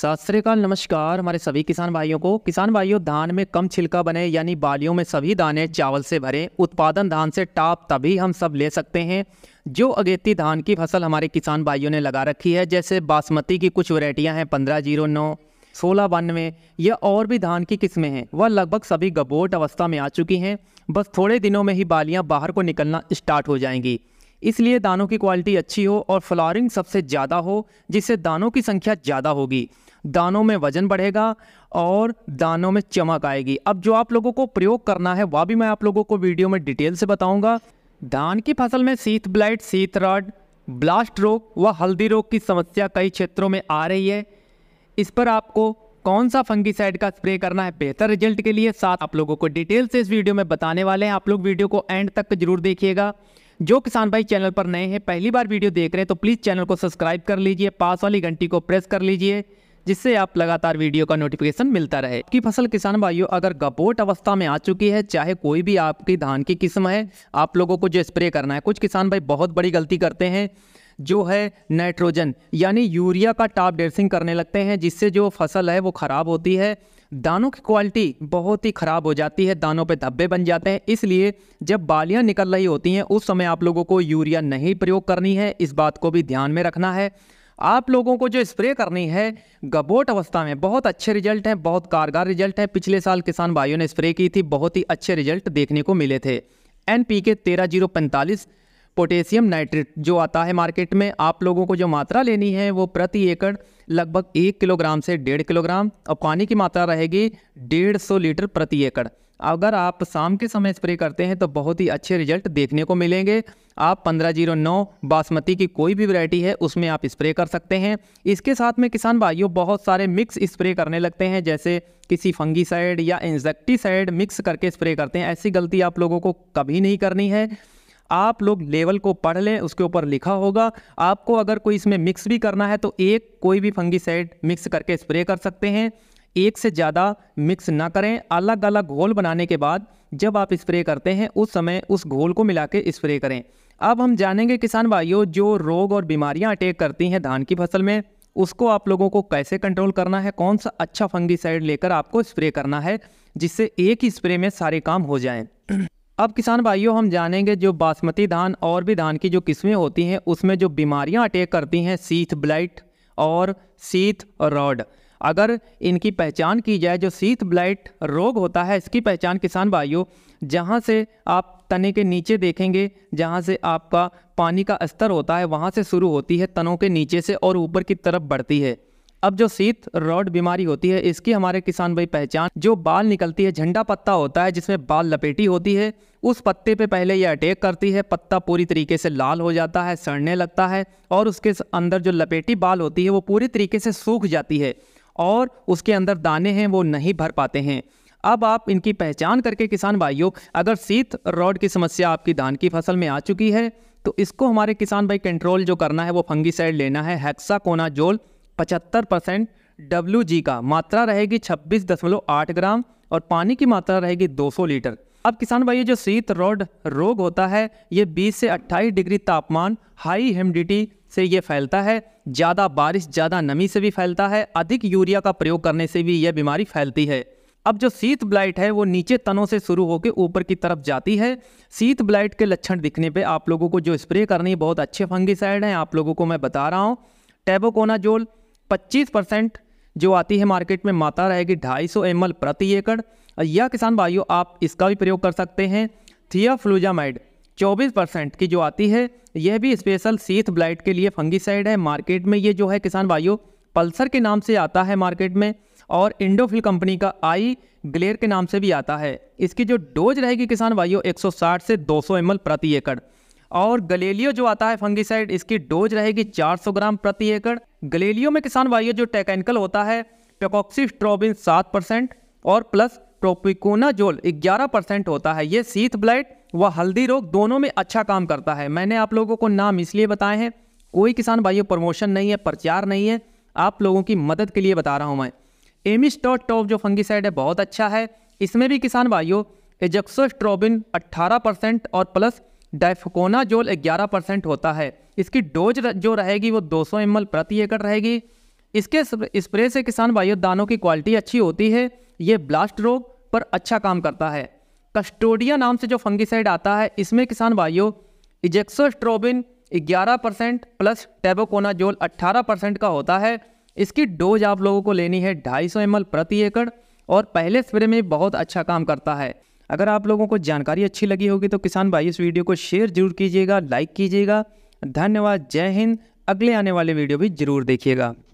सत श्रीकाल नमस्कार हमारे सभी किसान भाइयों को किसान भाइयों धान में कम छिलका बने यानी बालियों में सभी दाने चावल से भरे उत्पादन धान से टाप तभी हम सब ले सकते हैं जो अगेती धान की फसल हमारे किसान भाइयों ने लगा रखी है जैसे बासमती की कुछ वरायटियाँ हैं पंद्रह जीरो नौ सोलह बानवे या और भी धान की किस्में हैं वह लगभग सभी गबोट अवस्था में आ चुकी हैं बस थोड़े दिनों में ही बालियाँ बाहर को निकलना स्टार्ट हो जाएंगी इसलिए दानों की क्वालिटी अच्छी हो और फ्लॉरिंग सबसे ज़्यादा हो जिससे दानों की संख्या ज़्यादा होगी दानों में वजन बढ़ेगा और दानों में चमक आएगी अब जो आप लोगों को प्रयोग करना है वह भी मैं आप लोगों को वीडियो में डिटेल से बताऊंगा धान की फसल में शीत ब्लाइट शीत रॉड ब्लास्ट रोग व हल्दी रोग की समस्या कई क्षेत्रों में आ रही है इस पर आपको कौन सा फंगीसाइड का स्प्रे करना है बेहतर रिजल्ट के लिए साथ आप लोगों को डिटेल से इस वीडियो में बताने वाले हैं आप लोग वीडियो को एंड तक जरूर देखिएगा जो किसान भाई चैनल पर नए हैं पहली बार वीडियो देख रहे हैं तो प्लीज़ चैनल को सब्सक्राइब कर लीजिए पास वाली घंटी को प्रेस कर लीजिए जिससे आप लगातार वीडियो का नोटिफिकेशन मिलता रहे की फसल किसान भाइयों अगर गपोट अवस्था में आ चुकी है चाहे कोई भी आपकी धान की किस्म है आप लोगों को जो स्प्रे करना है कुछ किसान भाई बहुत बड़ी गलती करते हैं जो है नाइट्रोजन यानी यूरिया का टॉप ड्रेसिंग करने लगते हैं जिससे जो फसल है वो ख़राब होती है दानों की क्वालिटी बहुत ही ख़राब हो जाती है दानों पे धब्बे बन जाते हैं इसलिए जब बालियां निकल रही होती हैं उस समय आप लोगों को यूरिया नहीं प्रयोग करनी है इस बात को भी ध्यान में रखना है आप लोगों को जो स्प्रे करनी है गबोट अवस्था में बहुत अच्छे रिजल्ट हैं बहुत कारगर रिजल्ट हैं पिछले साल किसान भाइयों ने स्प्रे की थी बहुत ही अच्छे रिजल्ट देखने को मिले थे एन पी के तेरह जीरो पैंतालीस पोटेशियम नाइट्रेट जो आता है मार्केट में आप लोगों को जो मात्रा लेनी है वो प्रति एकड़ लगभग एक किलोग्राम से डेढ़ किलोग्राम और पानी की मात्रा रहेगी डेढ़ सौ लीटर प्रति एकड़ अगर आप शाम के समय स्प्रे करते हैं तो बहुत ही अच्छे रिजल्ट देखने को मिलेंगे आप पंद्रह जीरो नौ बासमती की कोई भी वैरायटी है उसमें आप स्प्रे कर सकते हैं इसके साथ में किसान भाइयों बहुत सारे मिक्स स्प्रे करने लगते हैं जैसे किसी फंगीसाइड या इंजेक्टीसाइड मिक्स करके स्प्रे करते हैं ऐसी गलती आप लोगों को कभी नहीं करनी है आप लोग लेवल को पढ़ लें उसके ऊपर लिखा होगा आपको अगर कोई इसमें मिक्स भी करना है तो एक कोई भी फंगीसाइड मिक्स करके स्प्रे कर सकते हैं एक से ज़्यादा मिक्स ना करें अलग अलग घोल बनाने के बाद जब आप स्प्रे करते हैं उस समय उस घोल को मिला के स्प्रे करें अब हम जानेंगे किसान भाइयों जो रोग और बीमारियां अटैक करती हैं धान की फसल में उसको आप लोगों को कैसे कंट्रोल करना है कौन सा अच्छा फंगीसाइड लेकर आपको स्प्रे करना है जिससे एक ही स्प्रे में सारे काम हो जाएं अब किसान भाइयों हम जानेंगे जो बासमती धान और भी धान की जो किस्में होती हैं उसमें जो बीमारियाँ अटैक करती हैं सीथ ब्लाइट और सीथ रॉड अगर इनकी पहचान की जाए जो सीथ ब्लाइट रोग होता है इसकी पहचान किसान भाइयों जहाँ से आप तने के नीचे देखेंगे जहाँ से आपका पानी का स्तर होता है वहाँ से शुरू होती है तनों के नीचे से और ऊपर की तरफ बढ़ती है अब जो शीत रॉड बीमारी होती है इसकी हमारे किसान भाई पहचान जो बाल निकलती है झंडा पत्ता होता है जिसमें बाल लपेटी होती है उस पत्ते पे पहले ये अटैक करती है पत्ता पूरी तरीके से लाल हो जाता है सड़ने लगता है और उसके अंदर जो लपेटी बाल होती है वो पूरी तरीके से सूख जाती है और उसके अंदर दाने हैं वो नहीं भर पाते हैं अब आप इनकी पहचान करके किसान भाइयों अगर शीत रॉड की समस्या आपकी धान की फसल में आ चुकी है तो इसको हमारे किसान भाई कंट्रोल जो करना है वो फंगीसाइड लेना है हेक्सा कोना जोल पचहत्तर परसेंट डब्ल्यू जी का मात्रा रहेगी छब्बीस दशमलव आठ ग्राम और पानी की मात्रा रहेगी दो सौ लीटर अब किसान भाई जो शीत रोड रोग होता है ये बीस से अट्ठाईस डिग्री तापमान हाई ह्यूमिडिटी से ये फैलता है ज़्यादा बारिश ज़्यादा नमी से भी फैलता है अधिक यूरिया का प्रयोग करने से भी यह बीमारी फैलती है अब जो सीत ब्लाइट है वो नीचे तनों से शुरू होकर ऊपर की तरफ जाती है सीत ब्लाइट के लक्षण दिखने पे आप लोगों को जो स्प्रे करनी है बहुत अच्छे फंगिसाइड हैं आप लोगों को मैं बता रहा हूँ टेबोकोनाजोल 25 परसेंट जो आती है मार्केट में माता रहेगी 250 सौ एम प्रति एकड़ या किसान भाइयों आप इसका भी प्रयोग कर सकते हैं थिया फ्लूजामाइड चौबीस परसेंट की जो आती है यह भी स्पेशल सीथ ब्लाइट के लिए फंगिसाइड है मार्केट में ये जो है किसान भाइयों पल्सर के नाम से आता है मार्केट में और इंडोफिल कंपनी का आई ग्लेयर के नाम से भी आता है इसकी जो डोज रहेगी किसान भाइयों 160 से 200 सौ प्रति एकड़ और गलेलियो जो आता है फंगिसाइड इसकी डोज रहेगी 400 ग्राम प्रति एकड़ गलेलियो में किसान भाइयों जो टेकैनिकल होता है ट्रोबिन सात परसेंट और प्लस प्रोपिकोनाजोल ग्यारह परसेंट होता है ये सीथ ब्लाइट व हल्दी रोग दोनों में अच्छा काम करता है मैंने आप लोगों को नाम इसलिए बताए हैं कोई किसान भाइयों प्रमोशन नहीं है प्रचार नहीं है आप लोगों की मदद के लिए बता रहा हूँ मैं एमिस डॉट टॉप जो फंगीसाइड है बहुत अच्छा है इसमें भी किसान भाइयों एजक्सोस्ट्रोबिन 18 परसेंट और प्लस जोल 11 परसेंट होता है इसकी डोज जो रहेगी वो 200 सौ प्रति एकड़ रहेगी इसके स्प्रे से किसान भाइयों दानों की क्वालिटी अच्छी होती है ये ब्लास्ट रोग पर अच्छा काम करता है कस्टोडिया नाम से जो फंगिसाइड आता है इसमें किसान भाइयों azoxystrobin 11 percent plus tebuconazole 18 percent का होता है इसकी डोज आप लोगों को लेनी है 250 सौ प्रति एकड़ और पहले स्प्रे में बहुत अच्छा काम करता है अगर आप लोगों को जानकारी अच्छी लगी होगी तो किसान भाई इस वीडियो को शेयर जरूर कीजिएगा लाइक कीजिएगा धन्यवाद जय हिंद अगले आने वाले वीडियो भी जरूर देखिएगा